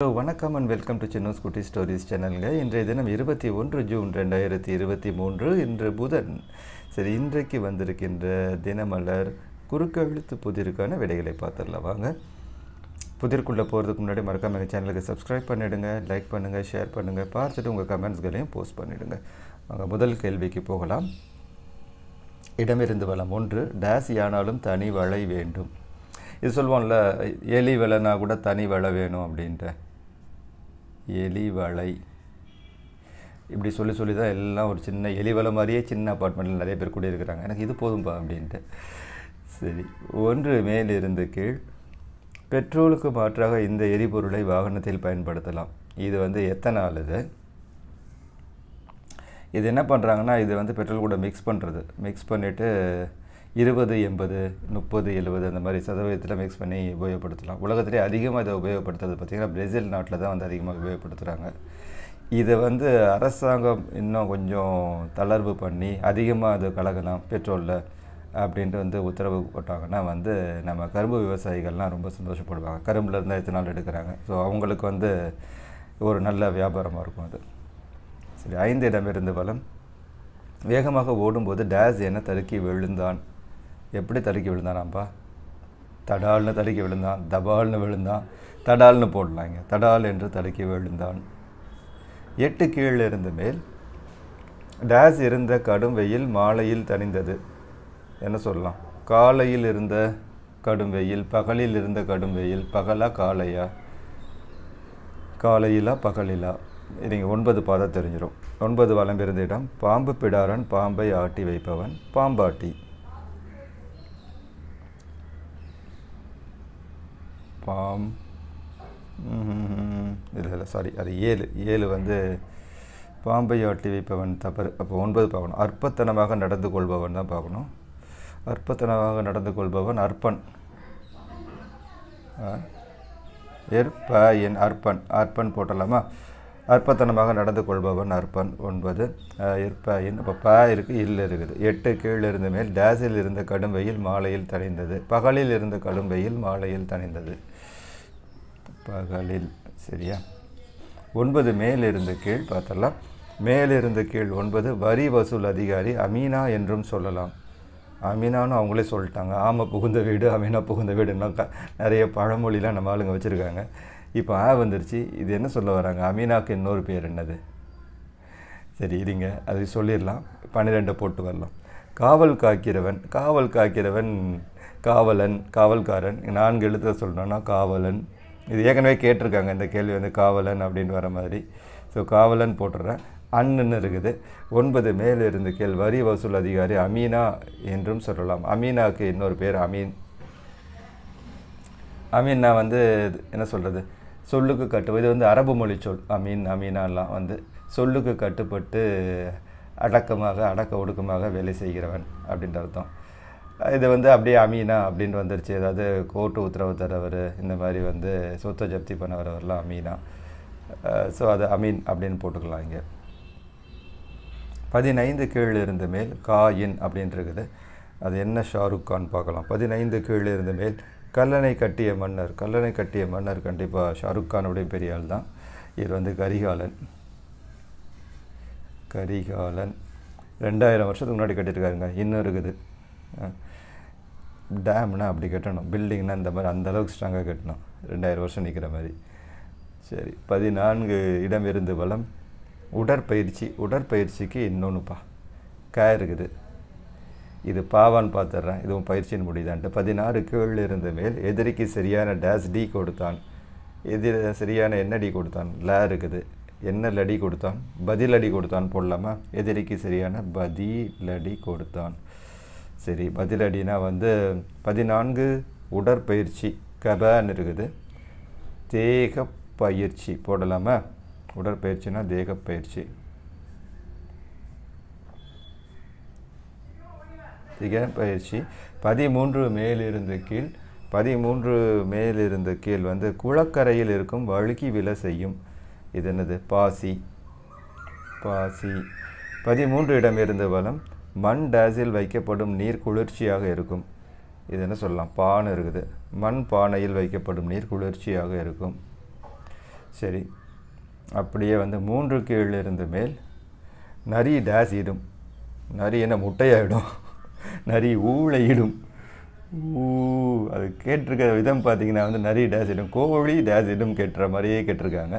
hello வணக்கம் and welcome to சின்ன குட்டி ஸ்டோரிஸ் சேனலுங்க இன்றைய தினம் இருபத்தி ஒன்று ஜூன் ரெண்டாயிரத்தி இருபத்தி மூன்று இன்று புதன் சரி இன்றைக்கு வந்திருக்கின்ற தினமலர் குறுக்கெழுத்து புதிருக்கான விடைகளை பார்த்துடலாம் வாங்க புதிர்க்குள்ளே போகிறதுக்கு முன்னாடி மறக்காம எங்கள் சேனலுக்கு சப்ஸ்கிரைப் பண்ணிவிடுங்க லைக் பண்ணுங்கள் ஷேர் பண்ணுங்கள் பார்த்துட்டு உங்கள் கமெண்ட்ஸ்களையும் போஸ்ட் பண்ணிவிடுங்க வாங்க முதல் கேள்விக்கு போகலாம் இடமிருந்து வளம் ஒன்று டேஸ் யானாலும் தனி வளை வேண்டும் இது சொல்லுவோம்ல எலி வலைனா கூட தனி வலை வேணும் அப்படின்ட்டு எலிவலை இப்படி சொல்லி சொல்லி தான் எல்லாம் ஒரு சின்ன எலிவலை மாதிரியே சின்ன அப்பார்ட்மெண்ட்டில் நிறைய பேர் இருக்கிறாங்க எனக்கு இது போதும்பா அப்படின்ட்டு சரி ஒன்று மேலிருந்து கீழ் பெட்ரோலுக்கு மாற்றாக இந்த எரிபொருளை வாகனத்தில் பயன்படுத்தலாம் இது வந்து எத்தனால் இது இது என்ன பண்ணுறாங்கன்னா இது வந்து பெட்ரோல் கூட மிக்ஸ் பண்ணுறது மிக்ஸ் பண்ணிவிட்டு இருபது எண்பது முப்பது எழுபது அந்த மாதிரி சதவீதத்தில் மிக்ஸ் பண்ணி உபயோகப்படுத்தலாம் உலகத்திலே அதிகமாக இதை உபயோகப்படுத்துறது பார்த்திங்கன்னா பிரேசில் நாட்டில் தான் வந்து அதிகமாக உபயோகப்படுத்துகிறாங்க இதை வந்து அரசாங்கம் இன்னும் கொஞ்சம் தளர்வு பண்ணி அதிகமாக அதை கலகலாம் பெட்ரோலில் அப்படின்ட்டு வந்து உத்தரவு போட்டாங்கன்னா வந்து நம்ம கரும்பு விவசாயிகள்லாம் ரொம்ப சந்தோஷப்படுவாங்க எத்தனை நாள் எடுக்கிறாங்க ஸோ அவங்களுக்கு வந்து ஒரு நல்ல வியாபாரமாக இருக்கும் அது சரி ஐந்து இடமிருந்து பலம் வேகமாக ஓடும்போது டேஸ் என தருக்கி விழுந்தான் எப்படி தடுக்கி விழுந்தானாப்பா தடால்னு தடுக்கி விழுந்தான் தபால்னு விழுந்தான் தடால்னு போடலாங்க தடால் என்று தடுக்கி விழுந்தான் எட்டு கீழ் இருந்த மேல் டேஸ் இருந்த கடும் வெயில் மாலையில் தணிந்தது என்ன சொல்லலாம் காலையில் இருந்த கடும் வெயில் பகலில் இருந்த கடும் வெயில் பகலா காலையா காலையிலா பகலிலா இதுங்க ஒன்பது பாதை தெரிஞ்சிடும் ஒன்பது வளம்பிருந்த இடம் பாம்பு பிடாரன் பாம்பை ஆட்டி வைப்பவன் பாம்பாட்டி பாம் இல்லை இல்லை சாரி அது ஏழு ஏழு வந்து பாம்பையாட்டி வைப்பவன் தவறு அப்போ ஒன்பது பார்க்கணும் அற்பத்தனமாக நடந்து கொள்பவன் தான் பார்க்கணும் அற்பத்தனமாக நடந்து கொள்பவன் அற்பன் ப என் அற்பன் அற்பன் போட்டலாமா அற்பத்தனமாக நடந்து கொள்பவன் அற்பன் ஒன்பது ஏற்ப என் இப்போ ப இருக்குது இல்லை இருக்குது எட்டு கீழ் இருந்த மேல் டேஸில் இருந்த கடும் வெயில் மாலையில் தனிந்தது பகலில் இருந்த கடும் வெயில் மாலையில் தனிந்தது பகலில் சரியா ஒன்பது மேலிருந்து கீழ் பார்த்தலாம் மேலிருந்து கீழ் ஒன்பது வரி வசூல் அதிகாரி அமீனா என்றும் சொல்லலாம் அமீனான்னு அவங்களே சொல்லிட்டாங்க ஆமாம் புகுந்த வீடு அமீனா புகுந்த வீடுன்னா நிறைய பழமொழிலாம் நம்ம ஆளுங்க வச்சுருக்காங்க இப்போ ஆ வந்துருச்சு இது என்ன சொல்ல வராங்க அமீனாவுக்கு இன்னொரு பேர் என்னது சரி இருங்க அது சொல்லிடலாம் பன்னிரெண்டை போட்டு வரலாம் காவல் காக்கிறவன் காவல் காக்கிறவன் காவலன் காவல்காரன் நான்கு எழுத்த சொல்லணும்னா காவலன் இது ஏற்கனவே கேட்டிருக்காங்க இந்த கேள்வி வந்து காவலன் அப்படின்னு வர மாதிரி ஸோ காவலன் போட்டுறேன் அண்ணுன்னு இருக்குது ஒன்பது இருந்த கேள் வரி வசூல் அதிகாரி அமீனா என்றும் சொல்லலாம் அமீனாவுக்கு இன்னொரு பேர் அமீன் அமீன்னா வந்து என்ன சொல்கிறது சொல்லுக்கு கட்டு இது வந்து அரபு மொழி சொல் அமீன் அமீனாலாம் வந்து சொல்லுக்கு கட்டுப்பட்டு அடக்கமாக அடக்க ஒடுக்கமாக வேலை செய்கிறவன் அப்படின்ற அர்த்தம் இது வந்து அப்படியே அமீனா அப்படின்னு வந்துருச்சு ஏதாவது கோர்ட்டு உத்தரவு தரவர் இந்த மாதிரி வந்து சொத்தை ஜப்தி பண்ணவரவர்லாம் அமீனா ஸோ அது அமீன் அப்படின்னு போட்டுக்கலாம் இங்கே பதினைந்து கீழ் இருந்து மேல் கா இன் அப்படின்ட்டுருக்குது இருக்குது அது என்ன ஷாருக் கான் பார்க்கலாம் பதினைந்து கீழ் இருந்து மேல் கல்லணை கட்டிய மன்னர் கல்லணை கட்டிய மன்னர் கண்டிப்பாக ஷாருக் கானுடைய பெரிய ஆள் தான் இவர் வந்து கரிகாலன் கரிகாலன் ரெண்டாயிரம் வருஷத்துக்கு முன்னாடி கட்டியிருக்காருங்க இன்னும் இருக்குது டேம்னா அப்படி கட்டணும் பில்டிங்னா இந்த மாதிரி அந்தளவுக்கு ஸ்ட்ராங்காக கட்டணும் ரெண்டாயிரம் வருஷம் நிற்கிற மாதிரி சரி பதினான்கு இடம் இருந்து பலம் உடற்பயிற்சி உடற்பயிற்சிக்கு இன்னொன்றுப்பா கே இருக்குது இது பாவான்னு பார்த்துட்றேன் இதுவும் பயிற்சியின் முடிதான்ட்டு பதினாறு கீழ் இருந்த மேல் எதிரிக்கு சரியான டேஸ் டி கொடுத்தான் எதிர சரியான என்ன கொடுத்தான் ல இருக்குது என்ன லடி கொடுத்தான் பதிலடி கொடுத்தான் போடலாமா எதிரிக்கு சரியான பதிலடி கொடுத்தான் சரி பதிலடினா வந்து பதினான்கு உடற்பயிற்சி கபான்னு இருக்குது தேக பயிற்சி போடலாமா உடற்பயிற்சினா தேக பயிற்சி திக பயிற்சி பதிமூன்று மேலிருந்து கீழ் பதிமூன்று மேலிருந்து கீழ் வந்து குளக்கரையில் இருக்கும் வழுக்கி விலை செய்யும் இது என்னது பாசி பாசி பதிமூன்று இடம் இருந்து வளம் மண் டேஸில் வைக்கப்படும் நீர் குளிர்ச்சியாக இருக்கும் இது என்ன சொல்லலாம் பானை இருக்குது மண் பானையில் வைக்கப்படும் நீர் குளிர்ச்சியாக இருக்கும் சரி அப்படியே வந்து மூன்று இருந்து மேல் நரி டேஸ் இடும் நரி என்ன முட்டையாகிடும் நரி ஊழையிடும் ஊ அது கேட்டிருக்கிற விதம் பார்த்தீங்கன்னா வந்து நரி டேஸ் இடும் கோழி டேஸ் இடும் கேட்டுற மாதிரியே கேட்டிருக்காங்க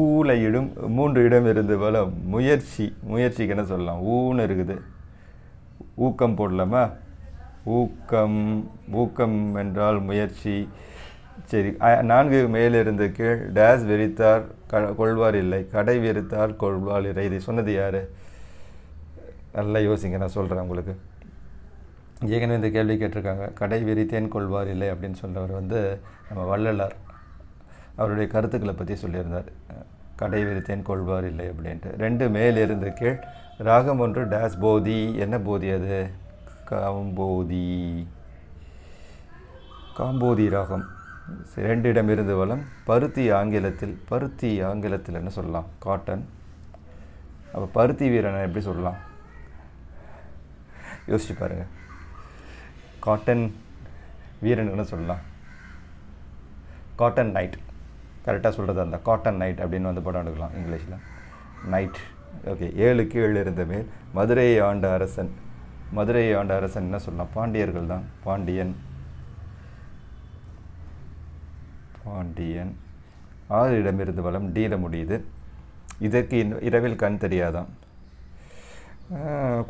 ஊழையிடும் மூன்று இடம் இருந்து போல முயற்சி முயற்சிக்கு என்ன சொல்லலாம் ஊன்னு இருக்குது ஊக்கம் போடலாமா ஊக்கம் ஊக்கம் என்றால் முயற்சி சரி நான்கு மேலிருந்து கீழ் டேஸ் வெறித்தார் க கொள்வார் இல்லை கடை வெறித்தார் கொள்வார் இல்லை இதை சொன்னது யார் நல்லா யோசிங்க நான் சொல்கிறேன் உங்களுக்கு ஏற்கனவே இந்த கேள்வி கேட்டிருக்காங்க கடை வெறித்தேன் கொள்வார் இல்லை அப்படின்னு சொல்கிறவர் வந்து நம்ம வள்ளலார் அவருடைய கருத்துக்களை பற்றி சொல்லியிருந்தார் கடை வெறித்தேன் கொள்வார் இல்லை அப்படின்ட்டு ரெண்டு மேலிருந்து கீழ் ராகம் ஒன்று டேஸ் போதி என்ன போதி அது காம்போதி காம்போதி ராகம் இருந்து வளம் பருத்தி ஆங்கிலத்தில் பருத்தி ஆங்கிலத்தில் என்ன சொல்லலாம் காட்டன் அப்போ பருத்தி வீரனை எப்படி சொல்லலாம் யோசிச்சு பாருங்கள் காட்டன் என்ன சொல்லலாம் காட்டன் நைட் கரெக்டாக சொல்கிறது அந்த காட்டன் நைட் அப்படின்னு வந்து படம் எடுக்கலாம் இங்கிலீஷில் நைட் ஓகே ஏழு கீழ் மேல் மதுரையை ஆண்ட அரசன் மதுரையை ஆண்ட அரசன் என்ன சொல்லலாம் பாண்டியர்கள் தான் பாண்டியன் பாண்டியன் ஆறிடமிருந்து வளம் டீல முடியுது இதற்கு இரவில் கண் தெரியாதான்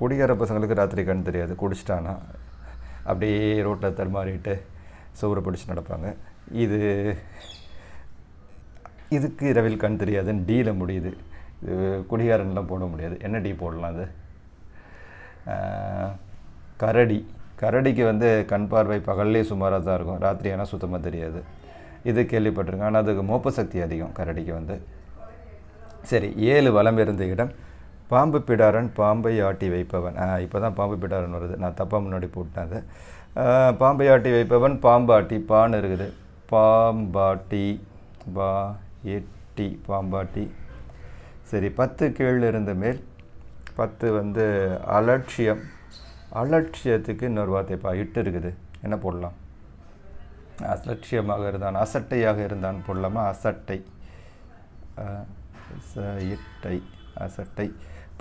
குடிகார பசங்களுக்கு ராத்திரி கண் தெரியாது குடிச்சிட்டானா அப்படியே ரோட்டில் தருமாறிட்டு சோறு பிடிச்சி நடப்பாங்க இது இதுக்கு இரவில் கண் தெரியாதுன்னு டீல முடியுது குடிகாரன்லாம் போட முடியாது என்ன டீ போடலாம் அது கரடி கரடிக்கு வந்து கண் பார்வை பகல்லே சுமாராக தான் இருக்கும் ராத்திரி ஆனால் சுத்தமாக தெரியாது இது கேள்விப்பட்டிருக்கேன் ஆனால் அதுக்கு மோப்ப சக்தி அதிகம் கரடிக்கு வந்து சரி ஏழு வளம் இருந்த இடம் பாம்பு பிடாரன் பாம்பை ஆட்டி வைப்பவன் இப்போ தான் பாம்பு பிடாரன் வருது நான் தப்பாக முன்னாடி போட்டேன் அது பாம்பை ஆட்டி வைப்பவன் பாம்பாட்டி பான் இருக்குது பாம்பாட்டி பா எட்டி பாம்பாட்டி சரி பத்து கீழ் இருந்த மேல் பத்து வந்து அலட்சியம் அலட்சியத்துக்கு இன்னொரு வார்த்தைப்பா இட்டு இருக்குது என்ன போடலாம் அலட்சியமாக இருந்தான் அசட்டையாக இருந்தான் போடலாமா அசட்டை இட்டை அசட்டை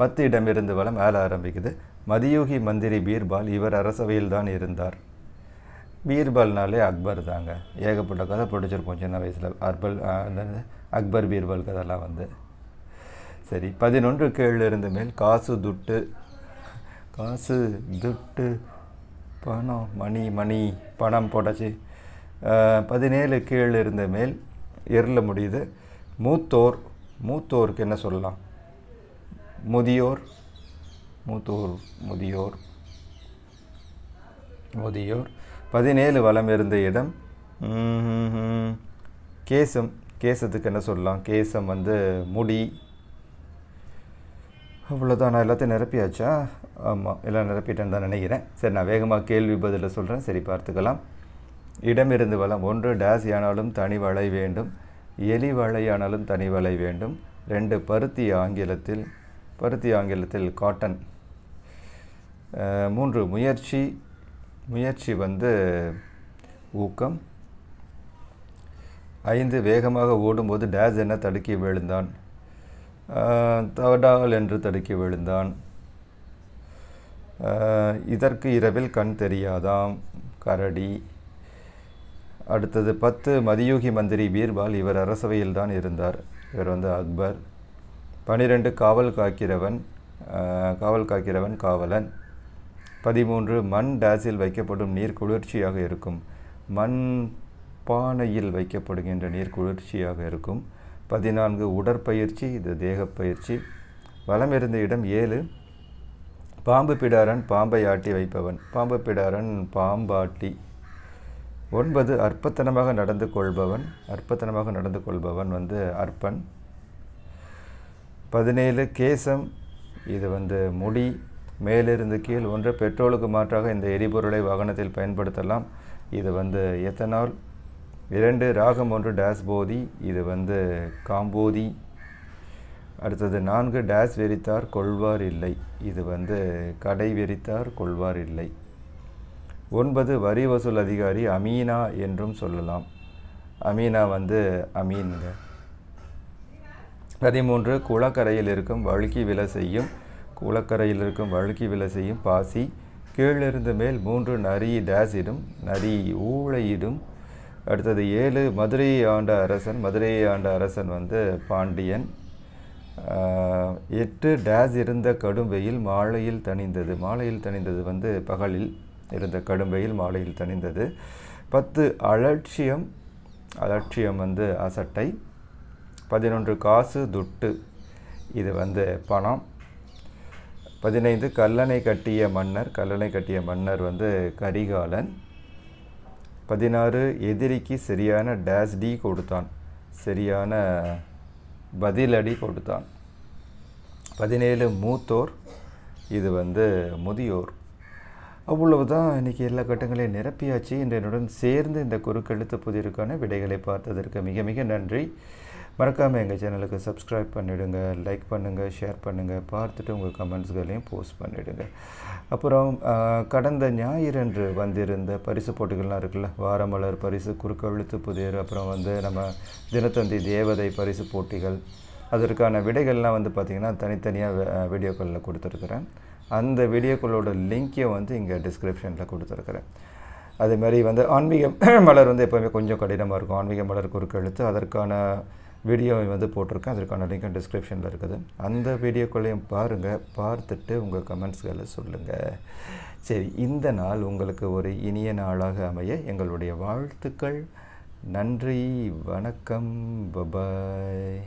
பத்து இடம் இருந்து வளம் வேலை ஆரம்பிக்குது மதியோகி மந்திரி பீர்பால் இவர் அரசவையில் தான் இருந்தார் பீர்பால்னாலே அக்பர் தாங்க ஏகப்பட்ட கதை பிடிச்சிருப்போம் சின்ன வயசில் அர்பல் அக்பர் பீர்பால் கதைலாம் வந்து சரி பதினொன்று கேள்வி இருந்த மேல் காசு துட்டு காசு துட்டு பணம் மணி மணி பணம் போட்டாச்சு பதினேழு கீழ் இருந்த மேல் எருள முடியுது மூத்தோர் மூத்தோருக்கு என்ன சொல்லலாம் முதியோர் மூத்தோர் முதியோர் முதியோர் பதினேழு வளம் இருந்த இடம் கேசம் கேசத்துக்கு என்ன சொல்லலாம் கேசம் வந்து முடி இவ்வளோதான் நான் எல்லாத்தையும் நிரப்பியாச்சா ஆமாம் எல்லாம் நிரப்பிட்டேன்னு தான் நினைக்கிறேன் சரி நான் வேகமாக கேள்வி பதிலில் சொல்கிறேன் சரி பார்த்துக்கலாம் இடமிருந்து வளம் ஒன்று டேஸ் ஆனாலும் தனி வளை வேண்டும் எலி வளையானாலும் தனி வளை வேண்டும் ரெண்டு பருத்தி ஆங்கிலத்தில் பருத்தி ஆங்கிலத்தில் காட்டன் மூன்று முயற்சி முயற்சி வந்து ஊக்கம் ஐந்து வேகமாக ஓடும்போது டேஸ் என்ன தடுக்கி விழுந்தான் தவடால் என்று தடுக்கி விழுந்தான் இதற்கு இரவில் கண் தெரியாதாம் கரடி அடுத்தது பத்து மதியூகி மந்திரி பீர்பால் இவர் அரசவையில் தான் இருந்தார் இவர் வந்து அக்பர் பனிரெண்டு காவல் காக்கிறவன் காவல் காக்கிறவன் காவலன் பதிமூன்று மண் டேஸில் வைக்கப்படும் நீர் குளிர்ச்சியாக இருக்கும் மண் பானையில் வைக்கப்படுகின்ற நீர் குளிர்ச்சியாக இருக்கும் பதினான்கு உடற்பயிற்சி இது தேகப்பயிற்சி வலம் இருந்த இடம் ஏழு பாம்பு பிடாரன் பாம்பை ஆட்டி வைப்பவன் பாம்பு பிடாரன் பாம்பாட்டி ஒன்பது அற்பத்தனமாக நடந்து கொள்பவன் அற்பத்தனமாக நடந்து கொள்பவன் வந்து அற்பன் பதினேழு கேசம் இது வந்து முடி மேலிருந்து கீழ் ஒன்று பெட்ரோலுக்கு மாற்றாக இந்த எரிபொருளை வாகனத்தில் பயன்படுத்தலாம் இது வந்து எத்தனால் இரண்டு ராகம் ஒன்று டேஸ் போதி இது வந்து காம்போதி அடுத்தது நான்கு டேஸ் வெறித்தார் கொள்வார் இல்லை இது வந்து கடை வெறித்தார் கொள்வார் இல்லை ஒன்பது வரி வசூல் அதிகாரி அமீனா என்றும் சொல்லலாம் அமீனா வந்து அமீன்ங்க பதிமூன்று குளக்கரையில் இருக்கும் வழுக்கி வில செய்யும் குளக்கரையில் இருக்கும் வழுக்கி வில செய்யும் பாசி கீழிருந்து மேல் மூன்று நரி இடும் நரி ஊழையிடும் அடுத்தது ஏழு மதுரையை ஆண்ட அரசன் மதுரையை ஆண்ட அரசன் வந்து பாண்டியன் எட்டு டேஸ் இருந்த கடும் வெயில் மாலையில் தணிந்தது மாலையில் தணிந்தது வந்து பகலில் இருந்த கடும் வெயில் மாலையில் தணிந்தது பத்து அலட்சியம் அலட்சியம் வந்து அசட்டை பதினொன்று காசு துட்டு இது வந்து பணம் பதினைந்து கல்லணை கட்டிய மன்னர் கல்லணை கட்டிய மன்னர் வந்து கரிகாலன் பதினாறு எதிரிக்கு சரியான டேஸ் டி கொடுத்தான் சரியான பதிலடி கொடுத்தான் பதினேழு மூத்தோர் இது வந்து முதியோர் அவ்வளவுதான் இன்றைக்கி எல்லா கட்டங்களையும் நிரப்பியாச்சு இன்று என்னுடன் சேர்ந்து இந்த குறுக்கெழுத்து புதிருக்கான விடைகளை பார்த்ததற்கு மிக மிக நன்றி மறக்காமல் எங்கள் சேனலுக்கு சப்ஸ்கிரைப் பண்ணிவிடுங்க லைக் பண்ணுங்கள் ஷேர் பண்ணுங்கள் பார்த்துட்டு உங்கள் கமெண்ட்ஸ்களையும் போஸ்ட் பண்ணிவிடுங்க அப்புறம் கடந்த ஞாயிறன்று வந்திருந்த பரிசு போட்டிகள்லாம் இருக்குல்ல வாரமலர் பரிசு குறுக்கழுத்து புதியர் அப்புறம் வந்து நம்ம தினத்தந்தி தேவதை பரிசு போட்டிகள் அதற்கான விடைகள்லாம் வந்து பார்த்திங்கன்னா தனித்தனியாக வீடியோக்களில் கொடுத்துருக்குறேன் அந்த வீடியோக்களோட லிங்க்கை வந்து இங்கே டிஸ்கிரிப்ஷனில் கொடுத்துருக்குறேன் அதே மாதிரி வந்து ஆன்மீக மலர் வந்து எப்போவுமே கொஞ்சம் கடினமாக இருக்கும் ஆன்மீக மலர் குறுக்கெழுத்து அதற்கான வீடியோ வந்து போட்டிருக்கேன் அதற்கான லிங்க் டிஸ்கிரிப்ஷனில் இருக்குது அந்த வீடியோக்குள்ளேயும் பாருங்கள் பார்த்துட்டு உங்கள் கமெண்ட்ஸ்களை சொல்லுங்கள் சரி இந்த நாள் உங்களுக்கு ஒரு இனிய நாளாக அமைய எங்களுடைய வாழ்த்துக்கள் நன்றி வணக்கம் பபாய்